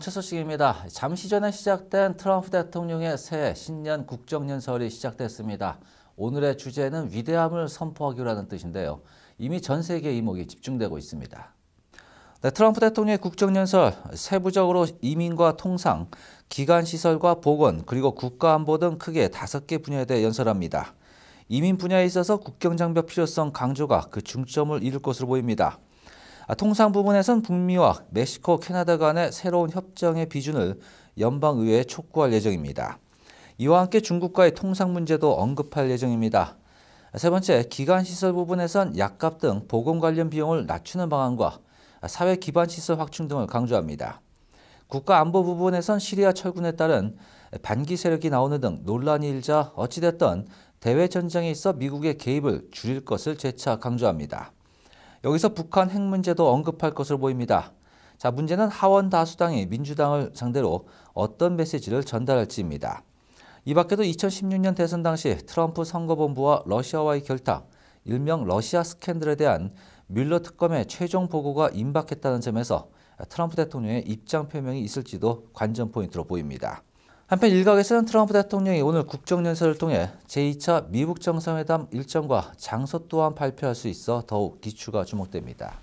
첫 소식입니다. 잠시 전에 시작된 트럼프 대통령의 새 신년 국정연설이 시작됐습니다. 오늘의 주제는 위대함을 선포하기라는 뜻인데요. 이미 전 세계 의 이목이 집중되고 있습니다. 네, 트럼프 대통령의 국정연설, 세부적으로 이민과 통상, 기간시설과 보건, 그리고 국가안보 등 크게 다섯 개 분야에 대해 연설합니다. 이민 분야에 있어서 국경장벽 필요성 강조가 그 중점을 이룰 것으로 보입니다. 아, 통상 부분에선 북미와 멕시코, 캐나다 간의 새로운 협정의 비준을 연방의회에 촉구할 예정입니다. 이와 함께 중국과의 통상 문제도 언급할 예정입니다. 세 번째, 기간시설 부분에선 약값 등 보건 관련 비용을 낮추는 방안과 사회 기반 시설 확충 등을 강조합니다. 국가 안보 부분에선 시리아 철군에 따른 반기 세력이 나오는 등 논란이 일자 어찌됐던 대외 전쟁에 있어 미국의 개입을 줄일 것을 재차 강조합니다. 여기서 북한 핵 문제도 언급할 것으로 보입니다. 자, 문제는 하원 다수당이 민주당을 상대로 어떤 메시지를 전달할지입니다. 이 밖에도 2016년 대선 당시 트럼프 선거본부와 러시아와의 결탁, 일명 러시아 스캔들에 대한 뮬러 특검의 최종 보고가 임박했다는 점에서 트럼프 대통령의 입장 표명이 있을지도 관전 포인트로 보입니다. 한편 일각에서는 트럼프 대통령이 오늘 국정연설을 통해 제2차 미국 정상회담 일정과 장소 또한 발표할 수 있어 더욱 기추가 주목됩니다.